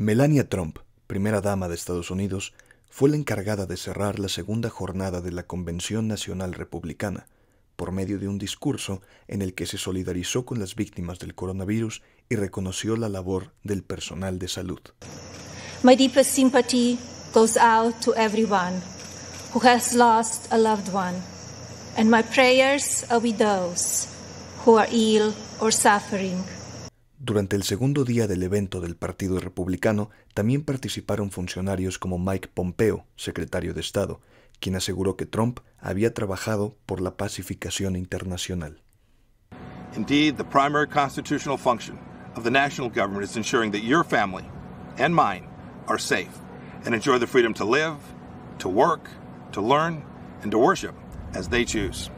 Melania Trump, primera dama de Estados Unidos, fue la encargada de cerrar la segunda jornada de la Convención Nacional Republicana, por medio de un discurso en el que se solidarizó con las víctimas del coronavirus y reconoció la labor del personal de salud. My deepest sympathy goes out to everyone who has lost a loved one, and my prayers are with those who are ill or suffering. Durante el segundo día del evento del Partido Republicano, también participaron funcionarios como Mike Pompeo, secretario de Estado, quien aseguró que Trump había trabajado por la pacificación internacional. Indeed, the primary constitutional function of the national government is ensuring that your family and mine are safe and enjoy the freedom to live, to work, to learn, and to worship as they choose.